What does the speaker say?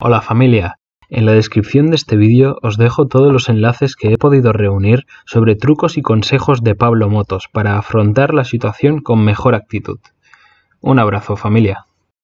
Hola familia, en la descripción de este vídeo os dejo todos los enlaces que he podido reunir sobre trucos y consejos de Pablo Motos para afrontar la situación con mejor actitud. Un abrazo familia.